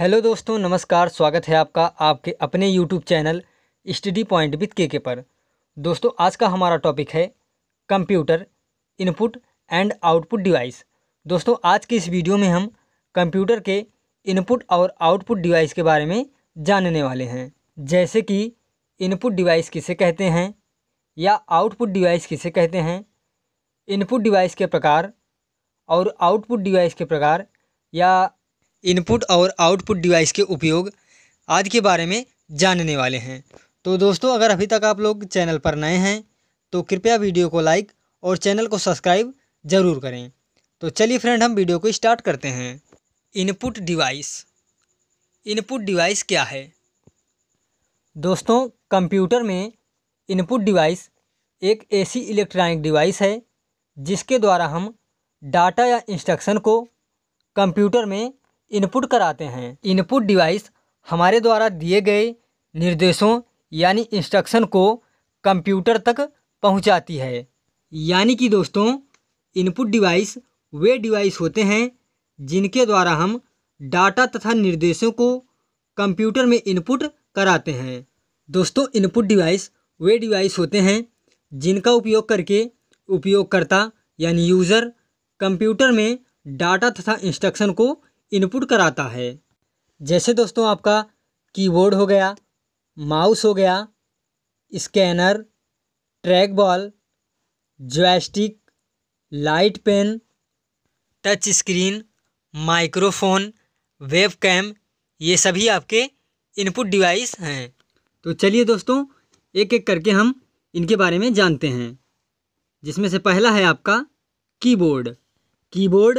hello दोस्तों नमस्कार स्वागत है आपका आपके अपने YouTube channel study point with K K पर दोस्तों आज का हमारा टॉपिक है computer input and output device दोस्तों आज के इस वीडियो में हम कंप्यूटर के इनपुट और आउटपुट डिवाइस के बारे में जानने वाले हैं जैसे कि इनपुट डिवाइस किसे कहते हैं या आउटपुट डिवाइस किसे कहते हैं इनपुट डिवाइस के प्रकार और आउटपुट डिवाइस के प्रकार या इनपुट और आउटपुट डिवाइस के उपयोग आदि के बारे में जानने वाले हैं तो दोस्तों अगर अभी तक आप लोग चैनल पर नए हैं तो कृपया वीडियो को लाइक और चैनल को सब्सक्राइब ज़रूर करें तो चलिए फ्रेंड हम वीडियो को स्टार्ट करते हैं इनपुट डिवाइस इनपुट डिवाइस क्या है दोस्तों कंप्यूटर में इनपुट डिवाइस एक ऐसी इलेक्ट्रॉनिक डिवाइस है जिसके द्वारा हम डाटा या इंस्ट्रक्शन को कंप्यूटर में इनपुट कराते हैं इनपुट डिवाइस हमारे द्वारा दिए गए निर्देशों यानी इंस्ट्रक्शन को कंप्यूटर तक पहुंचाती है यानी कि दोस्तों इनपुट डिवाइस वे डिवाइस होते हैं जिनके द्वारा हम डाटा तथा निर्देशों को कंप्यूटर में इनपुट कराते हैं दोस्तों इनपुट डिवाइस वे डिवाइस होते हैं जिनका उपयोग करके उपयोगकर्ता यानी यूज़र कंप्यूटर में डाटा तथा इंस्ट्रक्शन को इनपुट कराता है जैसे दोस्तों आपका कीबोर्ड हो गया माउस हो गया scanner trackball joystick light pen touch screen microphone webcam ये सभी आपके इनपुट डिवाइस हैं तो चलिए दोस्तों एक एक करके हम इनके बारे में जानते हैं जिसमें से पहला है आपका keyboard keyboard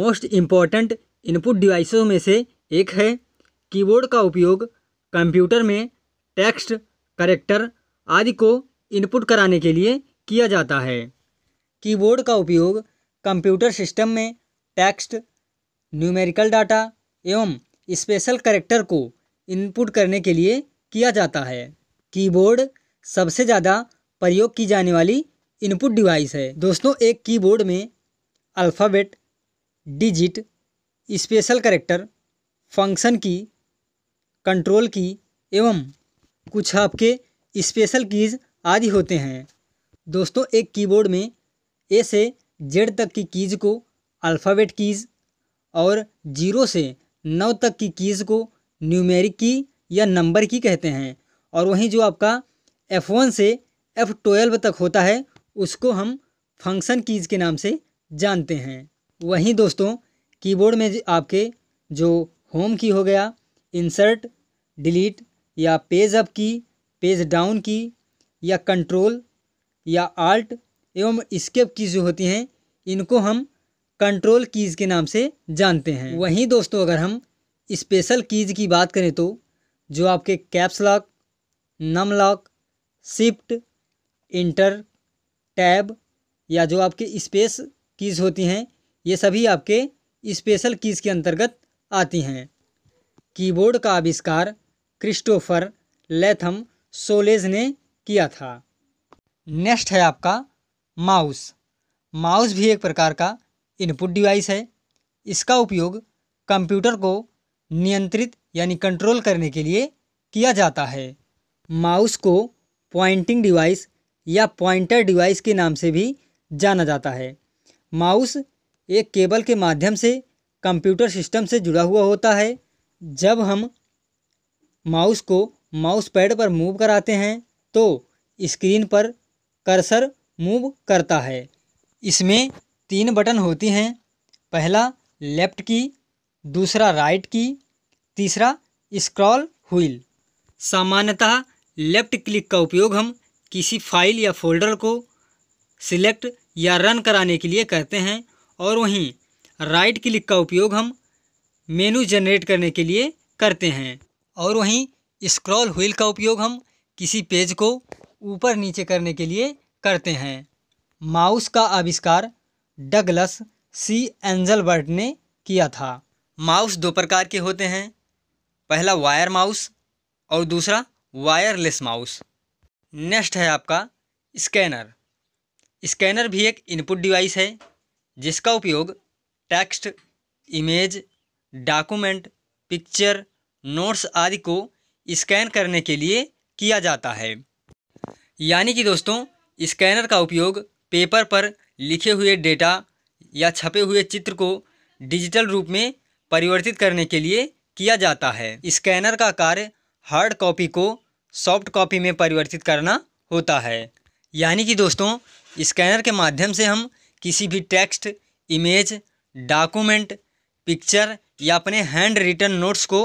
most important input डिवाइसों में से एक है कीबोर्ड का उपयोग कंप्यूटर में टेक्स्ट करेक्टर आदि को इनपुट कराने के लिए किया जाता है कीबोर्ड का उपयोग कंप्यूटर सिस्टम में टेक्स्ट न्यूमेरिकल डाटा एवं स्पेशल करेक्टर को इनपुट करने के लिए किया जाता है कीबोर्ड सबसे ज़्यादा प्रयोग की जाने वाली इनपुट डिवाइस है दोस्तों एक कीबोर्ड में alphabet digit special character function key control key एवं कुछ आपके स्पेशल कीज आदि होते हैं दोस्तों एक कीबोर्ड में ए से जेड तक की कीज को अल्फ़ाबेट कीज और जीरो से नौ तक की कीज़ को न्यूमेरिक की या नंबर की कहते हैं और वहीं जो आपका एफ़ वन से एफ़ ट्वेल्व तक होता है उसको हम फंक्शन कीज़ के नाम से जानते हैं वहीं दोस्तों कीबोर्ड में आपके जो होम की हो गया इंसर्ट डिलीट या page up key page down key या कंट्रोल या आल्ट एवं स्केप की जो होती हैं इनको हम कंट्रोल कीज़ के नाम से जानते हैं वहीं दोस्तों अगर हम स्पेशल कीज़ की बात करें तो जो आपके caps lock num lock shift enter tab या जो आपके स्पेस कीज़ होती हैं ये सभी आपके स्पेशल कीज के अंतर्गत आती हैं कीबोर्ड का आविष्कार क्रिस्टोफर लेथम सोलेज ने किया था नेक्स्ट है आपका माउस माउस भी एक प्रकार का इनपुट डिवाइस है इसका उपयोग कंप्यूटर को नियंत्रित यानी कंट्रोल करने के लिए किया जाता है माउस को पॉइंटिंग डिवाइस या पॉइंटर डिवाइस के नाम से भी जाना जाता है माउस एक केबल के माध्यम से कंप्यूटर सिस्टम से जुड़ा हुआ होता है जब हम माउस को माउस पैड पर मूव कराते हैं तो स्क्रीन पर कर्सर मूव करता है इसमें तीन बटन होती हैं पहला लेफ़्ट की दूसरा राइट की तीसरा स्क्रॉल व्हील सामान्यतः लेफ़्ट क्लिक का उपयोग हम किसी फाइल या फोल्डर को सिलेक्ट या रन कराने के लिए करते हैं और वहीं राइट क्लिक का उपयोग हम मेनू जनरेट करने के लिए करते हैं और वहीं स्क्रॉल व्हील का उपयोग हम किसी पेज को ऊपर नीचे करने के लिए करते हैं माउस का आविष्कार डगलस सी एंजलबर्ट ने किया था माउस दो प्रकार के होते हैं पहला वायर माउस और दूसरा वायरलेस माउस नेक्स्ट है आपका स्कैनर स्कैनर भी एक इनपुट डिवाइस है जिसका उपयोग text image document picture notes आदि को स्कैन करने के लिए किया जाता है यानी कि दोस्तों स्कैनर का उपयोग पेपर पर लिखे हुए डेटा या छपे हुए चित्र को डिजिटल रूप में परिवर्तित करने के लिए किया जाता है स्कैनर का कार्य हार्ड कॉपी को सॉफ्ट कॉपी में परिवर्तित करना होता है यानी कि दोस्तों स्कैनर के माध्यम से हम किसी भी टेक्स्ट इमेज डॉक्यूमेंट पिक्चर या अपने हैंड रिटन नोट्स को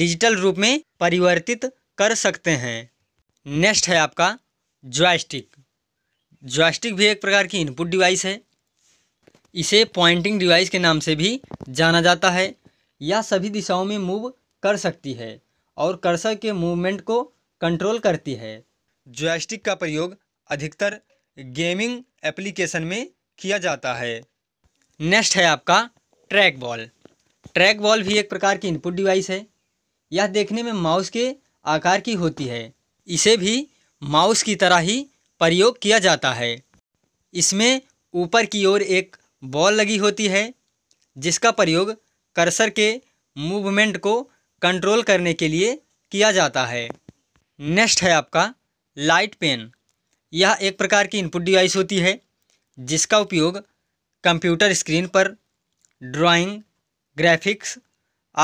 डिजिटल रूप में परिवर्तित कर सकते हैं नेक्स्ट है आपका जॉयस्टिक जॉयस्टिक भी एक प्रकार की इनपुट डिवाइस है इसे पॉइंटिंग डिवाइस के नाम से भी जाना जाता है यह सभी दिशाओं में मूव कर सकती है और कर्सर के मूवमेंट को कंट्रोल करती है जॉयस्टिक का प्रयोग अधिकतर गेमिंग एप्लीकेशन में किया जाता है नेक्स्ट है आपका ट्रैक बॉल ट्रैक बॉल भी एक प्रकार की इनपुट डिवाइस है यह देखने में माउस के आकार की होती है इसे भी माउस की तरह ही प्रयोग किया जाता है इसमें ऊपर की ओर एक बॉल लगी होती है जिसका प्रयोग कर्सर के मूवमेंट को कंट्रोल करने के लिए किया जाता है नेक्स्ट है आपका लाइट पेन यह एक प्रकार की इनपुट डिवाइस होती है जिसका उपयोग कंप्यूटर स्क्रीन पर ड्राइंग ग्राफिक्स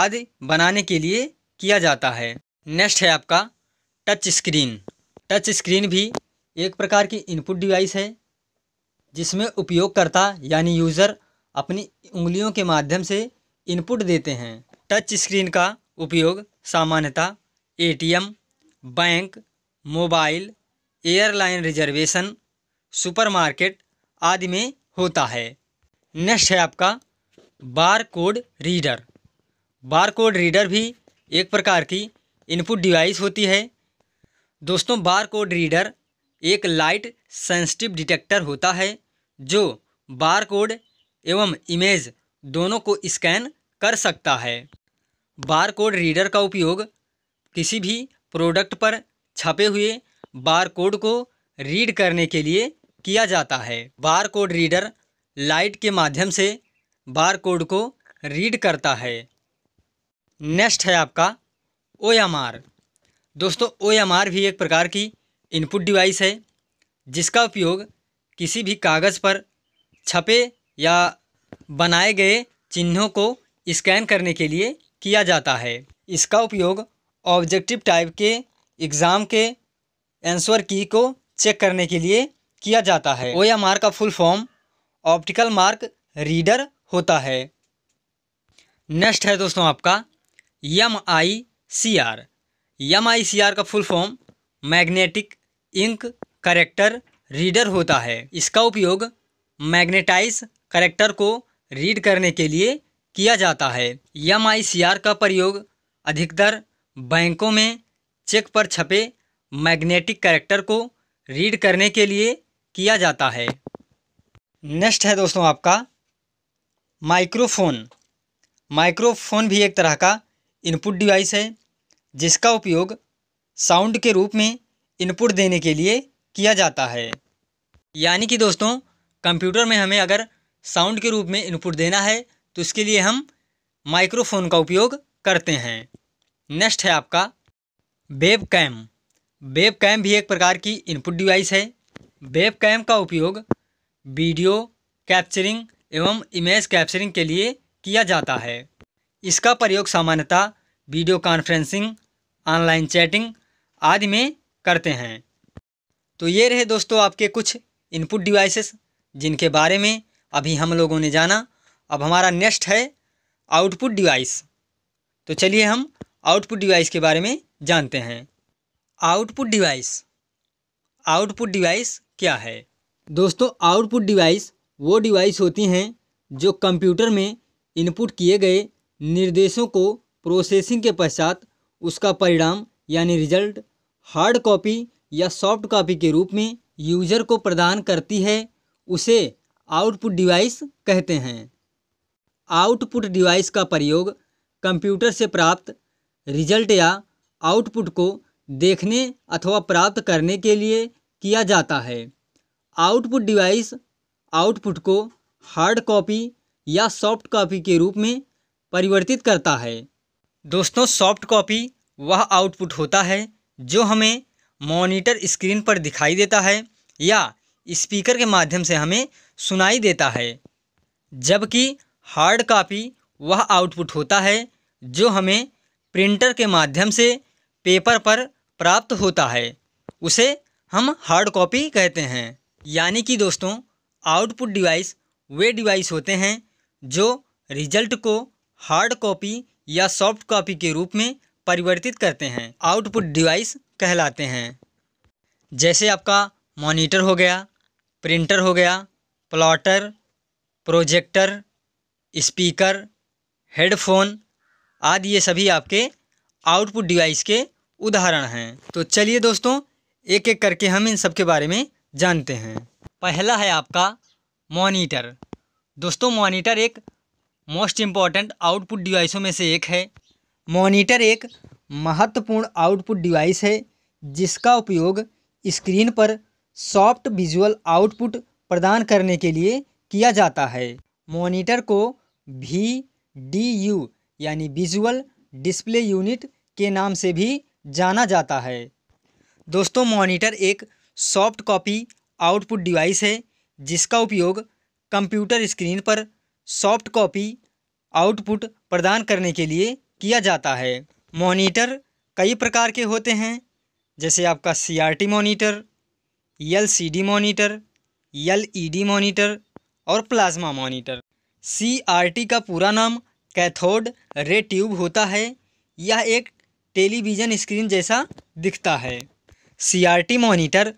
आदि बनाने के लिए किया जाता है नेक्स्ट है आपका टच स्क्रीन टच स्क्रीन भी एक प्रकार की इनपुट डिवाइस है जिसमें उपयोगकर्ता यानी यूज़र अपनी उंगलियों के माध्यम से इनपुट देते हैं टच स्क्रीन का उपयोग सामान्यतः ATM, bank mobile airline reservation supermarket आदि में होता है नेक्स्ट है आपका bar code reader bar code reader भी एक प्रकार की इनपुट डिवाइस होती है दोस्तों बार कोड रीडर एक लाइट सेंसिटिव डिटेक्टर होता है जो बार कोड एवं इमेज दोनों को स्कैन कर सकता है बार कोड रीडर का उपयोग किसी भी प्रोडक्ट पर छपे हुए बार कोड को रीड करने के लिए किया जाता है बार कोड रीडर लाइट के माध्यम से बार कोड को रीड करता है नेक्स्ट है आपका ओ एम आर दोस्तों ओ एम आर भी एक प्रकार की इनपुट डिवाइस है जिसका उपयोग किसी भी कागज़ पर छपे या बनाए गए चिन्हों को स्कैन करने के लिए किया जाता है इसका उपयोग ऑब्जेक्टिव टाइप के एग्ज़ाम के आंसर की को चेक करने के लिए किया जाता है ओ एम आर का full form optical mark reader होता है नेक्स्ट है दोस्तों आपका M I C R M I C R का full form magnetic ink character reader होता है इसका उपयोग मैग्नेटाइज करेक्टर को रीड करने के लिए किया जाता है एम आई सी आर का प्रयोग अधिकतर बैंकों में चेक पर छपे मैग्नेटिक करेक्टर को रीड करने के लिए किया जाता है नेक्स्ट है दोस्तों आपका माइक्रोफोन माइक्रोफोन भी एक तरह का इनपुट डिवाइस है जिसका उपयोग साउंड के रूप में इनपुट देने के लिए किया जाता है यानी कि दोस्तों कंप्यूटर में हमें अगर साउंड के रूप में इनपुट देना है तो इसके लिए हम माइक्रोफोन का उपयोग करते हैं नेक्स्ट है आपका वेब कैम वेब कैम भी एक प्रकार की इनपुट डिवाइस है वेब कैम का उपयोग वीडियो कैप्चरिंग एवं इमेज कैप्चरिंग के लिए किया जाता है इसका प्रयोग सामान्यतः वीडियो कॉन्फ्रेंसिंग ऑनलाइन चैटिंग आदि में करते हैं तो ये रहे दोस्तों आपके कुछ इनपुट डिवाइसेस जिनके बारे में अभी हम लोगों ने जाना अब हमारा नेक्स्ट है आउटपुट डिवाइस तो चलिए हम आउटपुट डिवाइस के बारे में जानते हैं आउटपुट डिवाइस आउटपुट डिवाइस क्या है दोस्तों आउटपुट डिवाइस वो डिवाइस होती हैं जो कंप्यूटर में इनपुट किए गए निर्देशों को प्रोसेसिंग के पश्चात उसका परिणाम यानी रिजल्ट हार्ड कॉपी या सॉफ्ट कॉपी के रूप में यूजर को प्रदान करती है उसे आउटपुट डिवाइस कहते हैं आउटपुट डिवाइस का प्रयोग कंप्यूटर से प्राप्त रिजल्ट या आउटपुट को देखने अथवा प्राप्त करने के लिए किया जाता है आउटपुट डिवाइस आउटपुट को हार्ड कॉपी या सॉफ्ट कॉपी के रूप में परिवर्तित करता है दोस्तों सॉफ्ट कॉपी वह आउटपुट होता है जो हमें मॉनिटर स्क्रीन पर दिखाई देता है या स्पीकर के माध्यम से हमें सुनाई देता है जबकि हार्ड कॉपी वह आउटपुट होता है जो हमें प्रिंटर के माध्यम से पेपर पर प्राप्त होता है उसे हम हार्ड कॉपी कहते हैं यानी कि दोस्तों आउटपुट डिवाइस वे डिवाइस होते हैं जो रिजल्ट को हार्ड कॉपी या सॉफ्ट कॉपी के रूप में परिवर्तित करते हैं आउटपुट डिवाइस कहलाते हैं जैसे आपका मॉनिटर हो गया प्रिंटर हो गया प्लॉटर प्रोजेक्टर स्पीकर हेडफोन आदि ये सभी आपके आउटपुट डिवाइस के उदाहरण हैं तो चलिए दोस्तों एक एक करके हम इन सब के बारे में जानते हैं पहला है आपका मॉनिटर दोस्तों मॉनिटर एक मोस्ट इम्पॉर्टेंट आउटपुट डिवाइसों में से एक है मॉनिटर एक महत्वपूर्ण आउटपुट डिवाइस है जिसका उपयोग स्क्रीन पर सॉफ्ट विजुअल आउटपुट प्रदान करने के लिए किया जाता है मॉनिटर को वी डी यू यानी विजुअल डिस्प्ले यूनिट के नाम से भी जाना जाता है दोस्तों मॉनिटर एक सॉफ्ट कॉपी आउटपुट डिवाइस है जिसका उपयोग कंप्यूटर स्क्रीन पर सॉफ्ट कॉपी आउटपुट प्रदान करने के लिए किया जाता है मॉनिटर कई प्रकार के होते हैं जैसे आपका CRT monitor LCD monitor LED e monitor और प्लाज्मा मॉनिटर सीआरटी का पूरा नाम कैथोड रे ट्यूब होता है यह एक टेलीविज़न स्क्रीन जैसा दिखता है सीआरटी मॉनिटर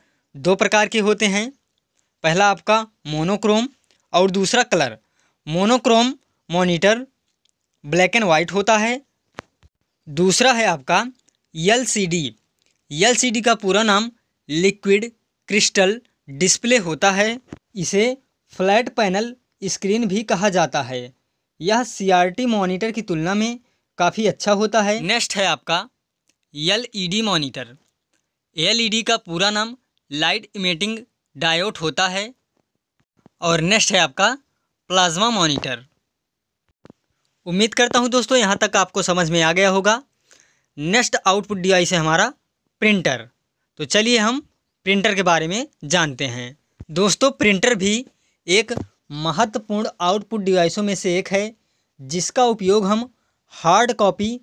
दो प्रकार के होते हैं पहला आपका मोनोक्रोम और दूसरा colour monochrome monitor black and white होता है दूसरा है आपका एलसीडी एलसीडी का पूरा नाम लिक्विड क्रिस्टल डिस्प्ले होता है इसे फ्लैट पैनल स्क्रीन भी कहा जाता है यह सीआरटी मॉनिटर की तुलना में काफ़ी अच्छा होता है नेक्स्ट है आपका एलईडी मॉनिटर एलईडी e का पूरा नाम लाइट इमेटिंग डायोड होता है और नेक्स्ट है आपका प्लाज्मा मॉनिटर उम्मीद करता हूँ दोस्तों यहाँ तक आपको समझ में आ गया होगा नेक्स्ट आउटपुट डिवाइस है हमारा प्रिंटर तो चलिए हम प्रिंटर के बारे में जानते हैं दोस्तों प्रिंटर भी एक महत्वपूर्ण आउटपुट डिवाइसों में से एक है जिसका उपयोग हम हार्ड कॉपी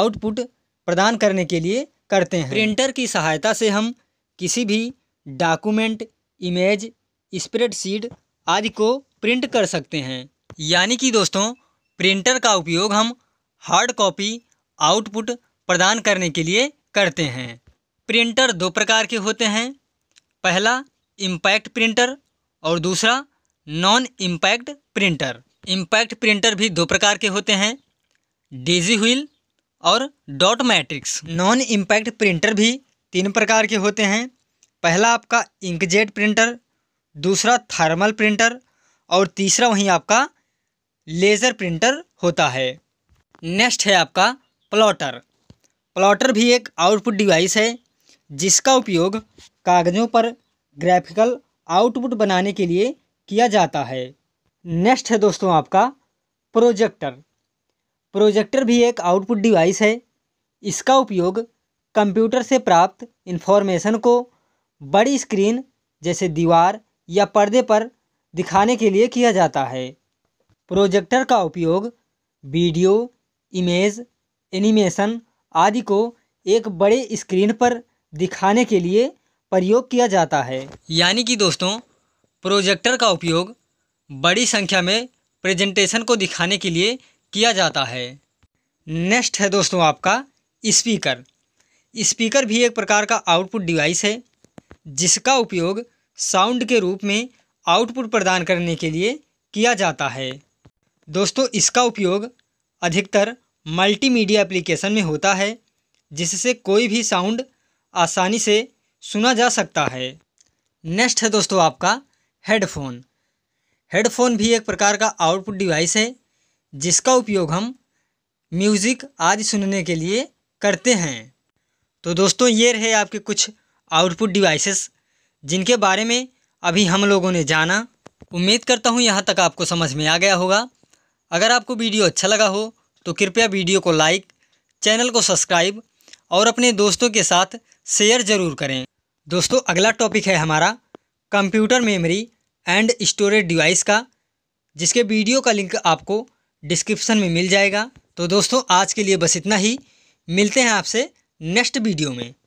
आउटपुट प्रदान करने के लिए करते हैं प्रिंटर की सहायता से हम किसी भी डॉक्यूमेंट इमेज स्प्रेडशीट आदि को प्रिंट कर सकते हैं यानी कि दोस्तों प्रिंटर का उपयोग हम हार्ड कॉपी आउटपुट प्रदान करने के लिए करते हैं प्रिंटर दो प्रकार के होते हैं पहला इम्पैक्ट प्रिंटर और दूसरा non impact printer impact printer भी दो प्रकार के होते हैं डेजी व्हील और dot matrix non impact printer भी तीन प्रकार के होते हैं पहला आपका इंकजेट प्रिंटर दूसरा थर्मल प्रिंटर और तीसरा वहीं आपका लेज़र प्रिंटर होता है नेक्स्ट है आपका प्लॉटर प्लॉटर भी एक आउटपुट डिवाइस है जिसका उपयोग कागज़ों पर ग्राफिकल आउटपुट बनाने के लिए किया जाता है नेक्स्ट है दोस्तों आपका प्रोजेक्टर प्रोजेक्टर भी एक आउटपुट डिवाइस है इसका उपयोग कंप्यूटर से प्राप्त इन्फॉर्मेशन को बड़ी स्क्रीन जैसे दीवार या पर्दे पर दिखाने के लिए किया जाता है प्रोजेक्टर का उपयोग वीडियो इमेज एनिमेशन आदि को एक बड़े स्क्रीन पर दिखाने के लिए प्रयोग किया जाता है यानी कि दोस्तों प्रोजेक्टर का उपयोग बड़ी संख्या में प्रेजेंटेशन को दिखाने के लिए किया जाता है नेक्स्ट है दोस्तों आपका स्पीकर स्पीकर भी एक प्रकार का आउटपुट डिवाइस है जिसका उपयोग साउंड के रूप में आउटपुट प्रदान करने के लिए किया जाता है दोस्तों इसका उपयोग अधिकतर मल्टीमीडिया एप्लीकेशन में होता है जिससे कोई भी साउंड आसानी से सुना जा सकता है नेक्स्ट है दोस्तों आपका हेडफोन हेडफोन भी एक प्रकार का आउटपुट डिवाइस है जिसका उपयोग हम म्यूज़िक आदि सुनने के लिए करते हैं तो दोस्तों ये रहे आपके कुछ आउटपुट डिवाइसेस जिनके बारे में अभी हम लोगों ने जाना उम्मीद करता हूँ यहाँ तक आपको समझ में आ गया होगा अगर आपको वीडियो अच्छा लगा हो तो कृपया वीडियो को लाइक चैनल को सब्सक्राइब और अपने दोस्तों के साथ शेयर ज़रूर करें दोस्तों अगला टॉपिक है हमारा computer memory and storage device का जिसके वीडियो का लिंक आपको डिस्क्रिप्शन में मिल जाएगा तो दोस्तों आज के लिए बस इतना ही मिलते हैं आपसे नेक्स्ट वीडियो में